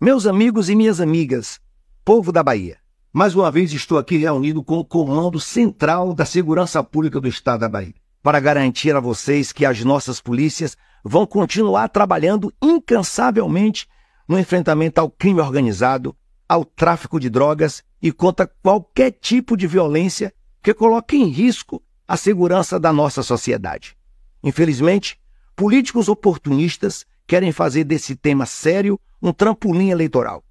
Meus amigos e minhas amigas, povo da Bahia, mais uma vez estou aqui reunido com o Comando Central da Segurança Pública do Estado da Bahia, para garantir a vocês que as nossas polícias vão continuar trabalhando incansavelmente no enfrentamento ao crime organizado, ao tráfico de drogas e contra qualquer tipo de violência que coloque em risco a segurança da nossa sociedade. Infelizmente, políticos oportunistas querem fazer desse tema sério um trampolim eleitoral.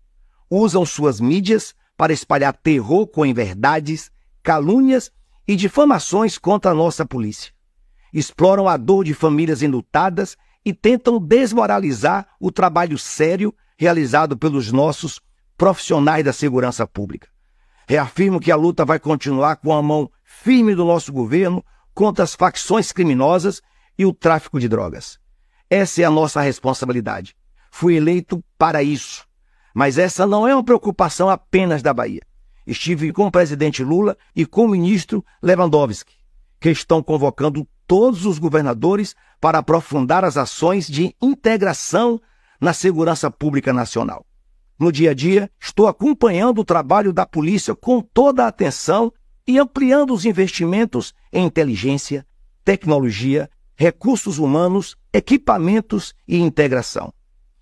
Usam suas mídias para espalhar terror com inverdades, calúnias e difamações contra a nossa polícia. Exploram a dor de famílias enlutadas e tentam desmoralizar o trabalho sério realizado pelos nossos profissionais da segurança pública. Reafirmo que a luta vai continuar com a mão firme do nosso governo contra as facções criminosas e o tráfico de drogas. Essa é a nossa responsabilidade. Fui eleito para isso. Mas essa não é uma preocupação apenas da Bahia. Estive com o presidente Lula e com o ministro Lewandowski, que estão convocando todos os governadores para aprofundar as ações de integração na segurança pública nacional. No dia a dia, estou acompanhando o trabalho da polícia com toda a atenção e ampliando os investimentos em inteligência, tecnologia, recursos humanos, equipamentos e integração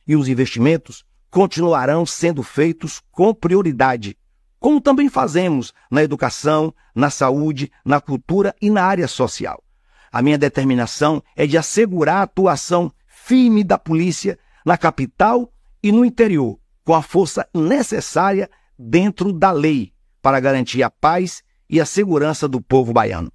e os investimentos continuarão sendo feitos com prioridade, como também fazemos na educação, na saúde, na cultura e na área social. A minha determinação é de assegurar a atuação firme da polícia na capital e no interior, com a força necessária dentro da lei, para garantir a paz e a segurança do povo baiano.